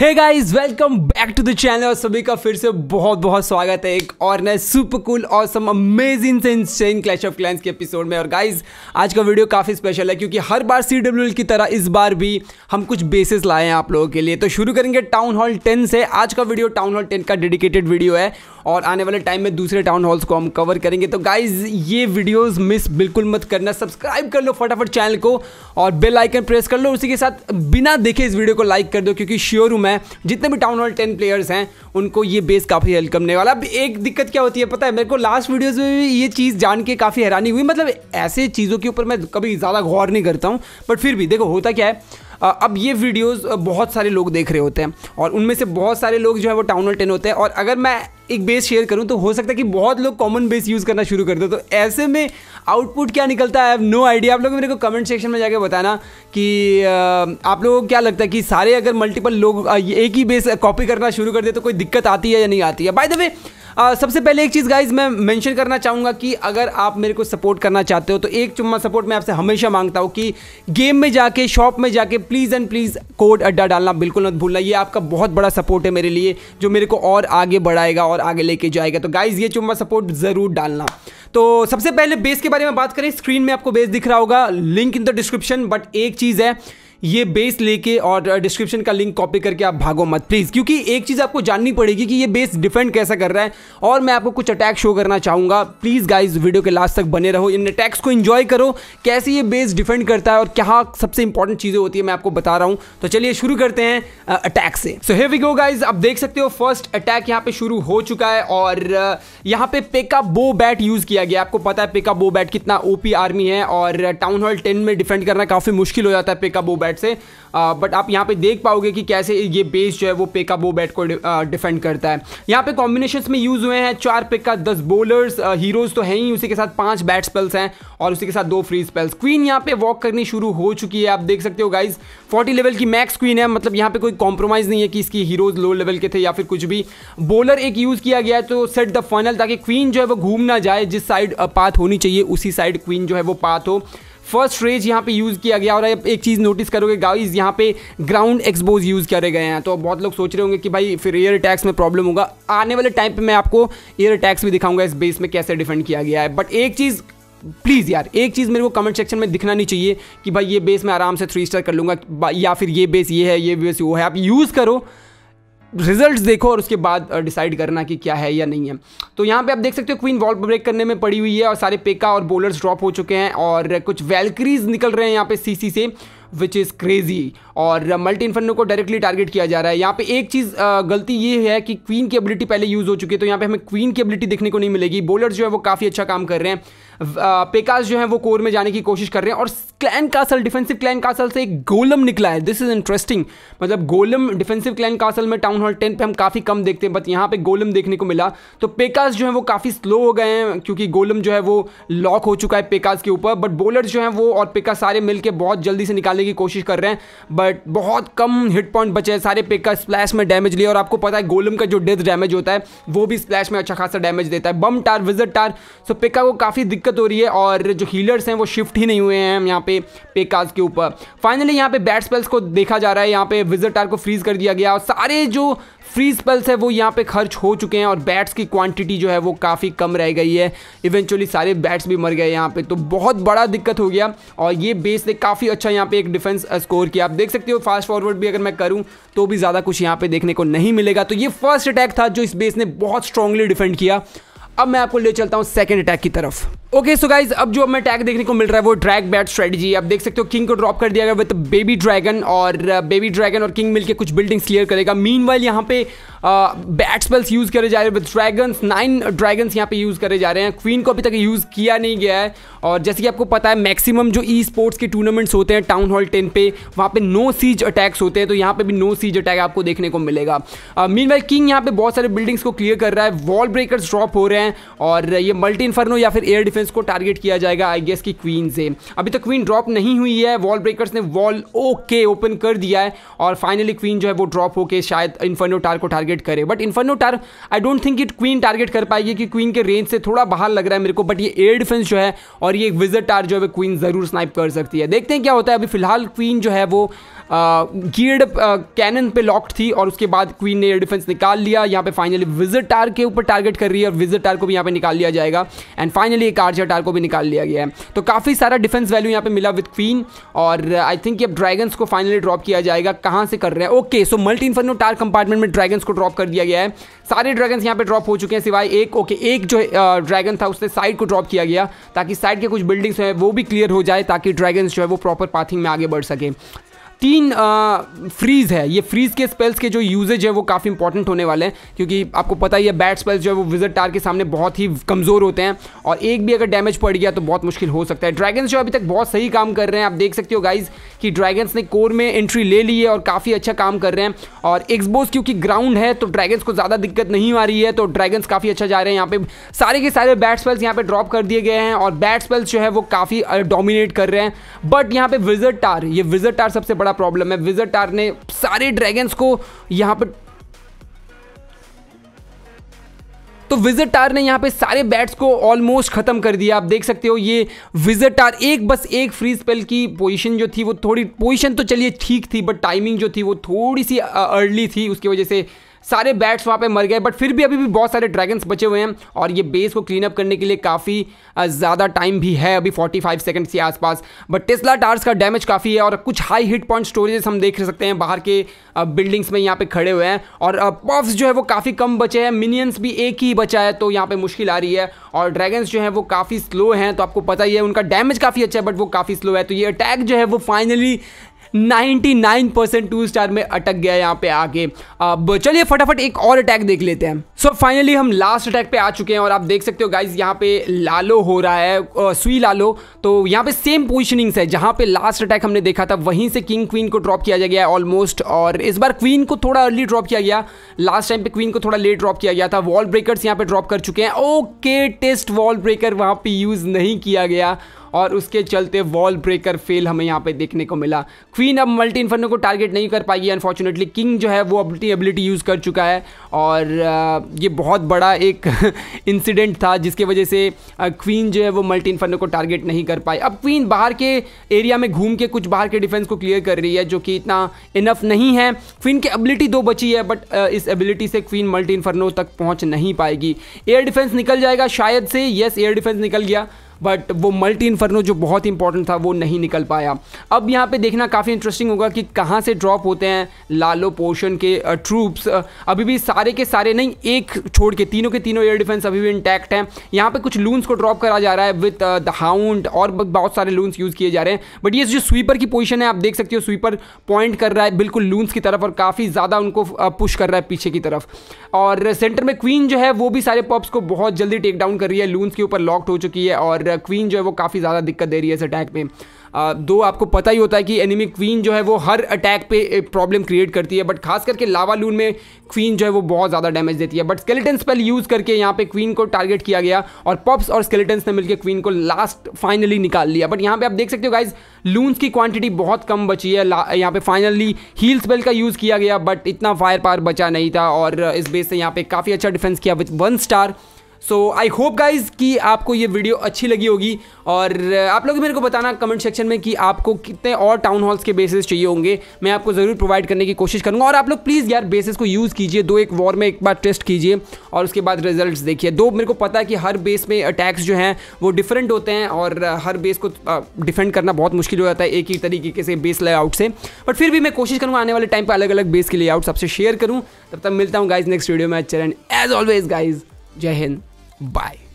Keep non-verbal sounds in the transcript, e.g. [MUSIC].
Hey guys welcome back to the channel और सभी का फिर से बहुत बहुत स्वागत है एक और नए सुपर कूल और सम अमेजिंग से इंसेन क्लैश ऑफ क्लैंस के एपिसोड में और गाइस आज का वीडियो काफ़ी स्पेशल है क्योंकि हर बार सी की तरह इस बार भी हम कुछ बेसिस लाए हैं आप लोगों के लिए तो शुरू करेंगे टाउन हॉल टेन से आज का वीडियो टाउन हॉल टेन का डेडिकेटेड वीडियो है और आने वाले टाइम में दूसरे टाउन हॉल्स को हम कवर करेंगे तो गाइज ये वीडियोस मिस बिल्कुल मत करना सब्सक्राइब कर लो फटाफट चैनल को और बेल आइकन प्रेस कर लो उसी के साथ बिना देखे इस वीडियो को लाइक कर दो क्योंकि श्योर हूँ मैं में जितने भी टाउन हॉल टेन प्लेयर्स हैं उनको ये बेस काफ़ी हेल्प करने वाला अब एक दिक्कत क्या होती है पता है मेरे को लास्ट वीडियोज़ में भी ये चीज़ जान के काफ़ी हैरानी हुई मतलब ऐसे चीज़ों के ऊपर मैं कभी ज़्यादा गौर नहीं करता हूँ बट फिर भी देखो होता क्या है अब ये वीडियोस बहुत सारे लोग देख रहे होते हैं और उनमें से बहुत सारे लोग जो है वो टाउन टेन होते हैं और अगर मैं एक बेस शेयर करूं तो हो सकता है कि बहुत लोग कॉमन बेस यूज़ करना शुरू कर दो तो ऐसे में आउटपुट क्या निकलता है नो आइडिया आप लोग मेरे को कमेंट सेक्शन में जाके बताना कि आप लोगों को क्या लगता है कि सारे अगर मल्टीपल लोग एक ही बेस कॉपी करना शुरू कर दे तो कोई दिक्कत आती है या नहीं आती है बाय द वे सबसे पहले एक चीज़ गाइज मैं मेंशन करना चाहूँगा कि अगर आप मेरे को सपोर्ट करना चाहते हो तो एक चुम्मा सपोर्ट मैं आपसे हमेशा मांगता हूँ कि गेम में जाके शॉप में जाके प्लीज़ एंड प्लीज़ कोड अड्डा डालना बिल्कुल मत भूलना ये आपका बहुत बड़ा सपोर्ट है मेरे लिए जो मेरे को और आगे बढ़ाएगा और आगे लेके जाएगा तो गाइज़ ये चुम्मा सपोर्ट ज़रूर डालना तो सबसे पहले बेस के बारे में बात करें स्क्रीन में आपको बेस दिख रहा होगा link in the description but एक चीज़ है ये बेस लेके और डिस्क्रिप्शन का लिंक कॉपी करके आप भागो मत प्लीज़ क्योंकि एक चीज़ आपको जाननी पड़ेगी कि ये बेस डिफेंड कैसा कर रहा है और मैं आपको कुछ अटैक शो करना चाहूंगा प्लीज़ गाइज वीडियो के लास्ट तक बने रहो इन अटैक्स को इंजॉय करो कैसे ये बेस डिफेंड करता है और क्या सबसे इंपॉर्टेंट चीज़ें होती है मैं आपको बता रहा हूं तो चलिए शुरू करते हैं अटैक से सो हे वी गो गाइज आप देख सकते हो फर्स्ट अटैक यहाँ पे शुरू हो चुका है और यहाँ पे पेका बो बैट यूज़ किया गया आपको पता है पेका बो बैट कितना ओपी आर्मी है और टाउन हॉल टेन में डिफेंड करना काफ़ी मुश्किल हो जाता है पेका बो बैट साइड से बट आप यहाँ पे देख पाओगे कि कैसे ये बेस जो है वो का बो बैट को डिफेंड करता है यहाँ पे कॉम्बिनेशन में यूज़ हुए हैं चार पिक का दस बोलर्स हीरोज़ तो है ही उसी के साथ पांच बैट स्पेल्स हैं और उसी के साथ दो फ्री स्पेल्स क्वीन यहाँ पे वॉक करनी शुरू हो चुकी है आप देख सकते हो गाइज 40 लेवल की मैक्स क्वीन है मतलब यहाँ पे कोई कॉम्प्रोमाइज़ नहीं है कि इसकी हीरोज़ लो लेवल के थे या फिर कुछ भी बोलर एक यूज़ किया गया है तो सेट द फाइनल ताकि क्वीन जो है वो घूम ना जाए जिस साइड पाथ होनी चाहिए उसी साइड क्वीन जो है वो पाथ हो फर्स्ट रेज यहाँ पे यूज़ किया गया और अब एक चीज़ नोटिस करोगे गाइज यहाँ पे ग्राउंड एक्सपोज यूज़ करे गए हैं तो बहुत लोग सोच रहे होंगे कि भाई फिर एयर अटैक्स में प्रॉब्लम होगा आने वाले टाइम पर मैं आपको एयर अटैक्स भी दिखाऊंगा इस बेस में कैसे डिफेंड किया गया है बट एक चीज़ प्लीज़ यार एक चीज़ मेरे को कमेंट सेक्शन में दिखना नहीं चाहिए कि भाई ये बेस मैं आराम से थ्री स्टार कर लूँगा या फिर ये बेस ये है ये बेस वो है आप यूज़ करो रिजल्ट्स देखो और उसके बाद डिसाइड करना कि क्या है या नहीं है तो यहाँ पे आप देख सकते हो क्वीन वॉल ब्रेक करने में पड़ी हुई है और सारे पेका और बोलर्स ड्रॉप हो चुके हैं और कुछ वेलक्रीज निकल रहे हैं यहाँ पे सीसी से विच इज़ क्रेजी और मल्टी इन्फर्नो को डायरेक्टली टारगेट किया जा रहा है यहाँ पे एक चीज़ गलती ये है कि क्वीन की एबिलिटी पहले यूज़ हो चुकी है तो यहाँ पे हमें क्वीन की एबिलिटी देखने को नहीं मिलेगी बोलर्स जो है वो काफ़ी अच्छा काम कर रहे हैं पेकास जो है वो कोर में जाने की कोशिश कर रहे हैं और clan castle defensive clan castle से एक गोलम निकला है दिस इज इंटरेस्टिंग मतलब गोलम डिफेंसिव क्लैन कासल में टाउन हॉल टेन पे हम काफ़ी कम देखते हैं बट यहाँ पे गोलम देखने को मिला तो पेकास जो है वो काफ़ी स्लो हो गए हैं क्योंकि गोलम जो है वो लॉक हो चुका है पेकास के ऊपर बट बॉलर जो है वो और पेकास सारे मिलकर बहुत जल्दी से निकालने की कोशिश कर रहे हैं बट बहुत कम हिट पॉइंट बचे हैं सारे पेकास स्प्लैश में डैमेज लिए और आपको पता है गोलम का जो डेथ डैमेज होता है वो भी स्प्लैश में अच्छा खासा डैमेज देता है बम टार विजट टार सो पेका को काफ़ी दिक्कत दिक्कत हो रही है और जो हीलर्स हैं वो शिफ्ट ही नहीं हुए हैं यहाँ पे पेकाज के ऊपर फाइनली यहाँ पे बैट स्पेल्स को देखा जा रहा है यहाँ पे विजिटार को फ्रीज कर दिया गया और सारे जो फ्री स्पेल्स है वो यहाँ पे खर्च हो चुके हैं और बैट्स की क्वांटिटी जो है वो काफ़ी कम रह गई है इवेंचुअली सारे बैट्स भी मर गए यहाँ पे तो बहुत बड़ा दिक्कत हो गया और ये बेस ने काफ़ी अच्छा यहाँ पे एक डिफेंस स्कोर किया आप देख सकते हो फास्ट फॉरवर्ड भी अगर मैं करूँ तो भी ज़्यादा कुछ यहाँ पे देखने को नहीं मिलेगा तो ये फर्स्ट अटैक था जो इस बेस ने बहुत स्ट्रांगली डिफेंड किया अब मैं आपको ले चलता हूँ सेकेंड अटैक की तरफ ओके सो गाइज अब जो हमें टैग देखने को मिल रहा है वो ड्रैग बैट स्ट्रेटजी आप देख सकते हो किंग को ड्रॉप कर दिया गया विद बेबी ड्रैगन और बेबी uh, ड्रैगन और किंग मिलके कुछ बिल्डिंग्स क्लियर करेगा मीन वाइल यहाँ पे बैट यूज़ करे जा रहे हैं ड्रैगन्स नाइन ड्रैगन्स यहाँ पे यूज़ करे जा रहे हैं क्वीन को अभी तक यूज़ किया नहीं गया है और जैसे कि आपको पता है मैक्सिमम जो ई स्पोर्ट्स के टूर्नामेंट्स होते हैं टाउन हॉल टेन पे वहाँ पे नो सीज अटैक्स होते हैं तो यहाँ पे भी नो सीज अटैक आपको देखने को मिलेगा मीन वाइल किंग यहाँ पे बहुत सारे बिल्डिंग्स को क्लियर कर रहा है वॉल ब्रेकर्स ड्रॉप हो रहे हैं और ये मल्टी इन्फर्नो या फिर एयर डिफेंस को टारगेट किया जाएगा आई गेस की क्वीन से अभी तक क्वीन ड्रॉप नहीं हुई है वॉल ब्रेकर्स ने वॉल ओके ओपन कर दिया है और फाइनली क्वीन जो है वो ड्रॉप होकर शायद इन्फर्नो टार को टारगेट टारगेट करे but inferno tower I don't think it queen target कर पाएगी कि क्वीन के रेंज से थोड़ा बाहर लग रहा है मेरे को बट ये एयर डिफेंस जो है और ये विजट टार जो है क्वीन ज़रूर स्नाइप कर सकती है देखते हैं क्या होता है अभी फिलहाल क्वीन जो है वो गियर्ड कैनन पे लॉक्ड थी और उसके बाद क्वीन ने एयर डिफेंस निकाल लिया यहाँ पे फाइनली विजिट टार के ऊपर टारगेट कर रही है और विजिट टार को भी यहाँ पे निकाल लिया जाएगा एंड फाइनली एक आर्चर टार को भी निकाल लिया गया है तो काफ़ी सारा डिफेंस वैल्यू यहाँ पे मिला विथ क्वीन और आई थिंक अब ड्रैगन्स को फाइनली ड्रॉप किया जाएगा कहाँ से कर रहे हैं okay so multi inferno tower compartment में ड्रैगन्स को ड्रॉप कर दिया गया है सारे ड्रैगन्स यहाँ पे ड्रॉप हो चुके हैं सिवाय एक ओके एक जो ड्रैगन था उसने साइड को ड्रॉप किया गया ताकि साइड के कुछ बिल्डिंग्स हैं वो भी क्लियर हो जाए ताकि ड्रैगन्स जो है वो प्रॉपर पाथिंग में आगे बढ़ सके तीन फ्रीज़ है ये फ्रीज़ के स्पेल्स के जो यूजेज है वो काफ़ी इंपॉर्टेंट होने वाले हैं क्योंकि आपको पता ही है बैट स्पेल्स जो है वो विजिट टार के सामने बहुत ही कमज़ोर होते हैं और एक भी अगर डैमेज पड़ गया तो बहुत मुश्किल हो सकता है ड्रैगन्स जो अभी तक बहुत सही काम कर रहे हैं आप देख सकते हो गाइज कि ड्रैगन्स ने कोर में एंट्री ले ली है और काफ़ी अच्छा काम कर रहे हैं और एक्सबोज क्योंकि ग्राउंड है तो ड्रैगन्स को ज़्यादा दिक्कत नहीं आ रही है तो ड्रैगन्स काफ़ी अच्छा जा रहे हैं यहाँ पे सारे के सारे बैट स्पेल्स यहाँ पे ड्रॉप कर दिए गए हैं और बैट स्पेल्स जो है वो काफ़ी डोमिनेट कर रहे हैं बट यहाँ पे विजट टार ये विजट टार सबसे बड़ा बड़ा प्रॉब्लम है विजट टार ने सारे ड्रैगन्स को यहाँ पर तो विजटार टार ने यहाँ पे सारे बैट्स को ऑलमोस्ट खत्म कर दिया आप देख सकते हो ये विजिट टार एक बस एक फ्री स्पेल की पोजीशन जो थी वो थोड़ी पोजीशन तो चलिए ठीक थी बट टाइमिंग जो थी वो थोड़ी सी अर्ली थी उसकी वजह से सारे बैट्स वहाँ पे मर गए बट फिर भी अभी भी बहुत सारे ड्रैगन्स बचे हुए हैं और ये बेस को क्लीन अप करने के लिए काफ़ी ज़्यादा टाइम भी है अभी 45 सेकेंड्स के आसपास बट टेस्ला टार्स का डैमेज काफ़ी है और कुछ हाई हिट पॉइंट स्टोरेजेस हम देख सकते हैं बाहर के बिल्डिंग्स में यहाँ पे खड़े हुए हैं और पॉप्स जो है वो काफ़ी कम बचे हैं मिनियंस भी एक ही बचा है तो यहाँ पर मुश्किल आ रही है और ड्रैगन्स जो है वो काफ़ी स्लो हैं तो आपको पता ही है उनका डैमेज काफ़ी अच्छा है बट वो काफ़ी स्लो है तो ये अटैक जो है वो फाइनली 99 परसेंट टू स्टार में अटक गया यहाँ पे आके अब चलिए फटाफट एक और अटैक देख लेते हैं सो so, फाइनली हम लास्ट अटैक पे आ चुके हैं और आप देख सकते हो गाइज यहाँ पे लालो हो रहा है सुई लालो तो यहाँ पे सेम पोजिशनिंग्स है जहाँ पे लास्ट अटैक हमने देखा था वहीं से किंग क्वीन को ड्रॉप किया गया है ऑलमोस्ट और इस बार क्वीन को थोड़ा अर्ली ड्रॉप किया गया लास्ट टाइम पे क्वीन को थोड़ा लेट ड्रॉप किया गया था वॉल ब्रेकर्स यहाँ पे ड्रॉप कर चुके हैं ओके टेस्ट वॉल ब्रेकर वहाँ पर यूज़ नहीं किया गया और उसके चलते वॉल ब्रेकर फेल हमें यहाँ पे देखने को मिला क्वीन अब मल्टी इन्फर्नो को टारगेट नहीं कर पाएगी अनफॉर्चुनेटली किंग जो है वो अपनी एबिलिटी यूज़ कर चुका है और ये बहुत बड़ा एक इंसिडेंट [LAUGHS] था जिसके वजह से क्वीन जो है वो मल्टी इन्फर्नो को टारगेट नहीं कर पाई अब क्वीन बाहर के एरिया में घूम के कुछ बाहर के डिफेंस को क्लियर कर रही है जो कि इतना इनफ नहीं है क्वीन की एबिलिटी दो बची है बट इस एबिलिटी से क्वीन मल्टी इन्फर्नो तक पहुँच नहीं पाएगी एयर डिफेंस निकल जाएगा शायद से येस एयर डिफेंस निकल गया बट वो मल्टी इन्फर्नो जो बहुत इंपॉर्टेंट था वो नहीं निकल पाया अब यहाँ पे देखना काफ़ी इंटरेस्टिंग होगा कि कहाँ से ड्रॉप होते हैं लालो पोशन के ट्रूप्स अभी भी सारे के सारे नहीं एक छोड़ के तीनों के तीनों एयर डिफेंस अभी भी इंटैक्ट हैं यहाँ पे कुछ लून्स को ड्रॉप करा जा रहा है विथ द हाउंड और बहुत सारे लून्स यूज़ किए जा रहे हैं बट ये जो स्वीपर की पोजिशन है आप देख सकते हो स्वीपर पॉइंट कर रहा है बिल्कुल लून्स की तरफ और काफ़ी ज़्यादा उनको पुश कर रहा है पीछे की तरफ और सेंटर में क्वीन जो है वो भी सारे पब्स को बहुत जल्दी टेक डाउन कर रही है लून्स के ऊपर लॉक्ड हो चुकी है और क्वीन जो है वो काफ़ी ज़्यादा दिक्कत दे रही है इस अटैक में आ, दो आपको पता ही होता है कि एनिमी क्वीन जो है वो हर अटैक पे प्रॉब्लम क्रिएट करती है बट खास करके लावा लून में क्वीन जो है वो बहुत ज़्यादा डैमेज देती है बट स्केलेटन स्पेल यूज़ करके यहाँ पे क्वीन को टारगेट किया गया और पप्स और स्केलेटन्स ने मिलकर क्वीन को लास्ट फाइनली निकाल लिया बट यहाँ पर आप देख सकते हो गाइज लून्स की क्वांटिटी बहुत कम बची है यहाँ पे फाइनली हील स्पेल का यूज़ किया गया बट इतना फायर पार बचा नहीं था और इस बेस से यहाँ पे काफ़ी अच्छा डिफेंस किया with one star so I hope guys कि आपको ये वीडियो अच्छी लगी होगी और uh, आप लोग मेरे को बताना कमेंट सेक्शन में कि आपको कितने और टाउन हॉल्स के बेसिस चाहिए होंगे मैं आपको ज़रूर प्रोवाइड करने की कोशिश करूँगा और आप लोग प्लीज़ यार बेसिस को यूज़ कीजिए दो एक वॉर में एक बार टेस्ट कीजिए और उसके बाद रिजल्ट देखिए दो मेरे को पता है कि हर बेस में अटैक्स जो हैं वो डिफरेंट होते हैं और uh, हर बेस को डिफेंड uh, करना बहुत मुश्किल हो जाता है एक ही तरीके से बेस लेआउट से बट फिर भी मैं कोशिश करूँगा आने वाले टाइम पर अलग अलग बेस के लेआउट सबसे शेयर करूँ तब तक मिलता हूँ गाइज नेक्स्ट वीडियो में अच्छा एंड एज ऑलवेज गाइज जय हिंद Bye.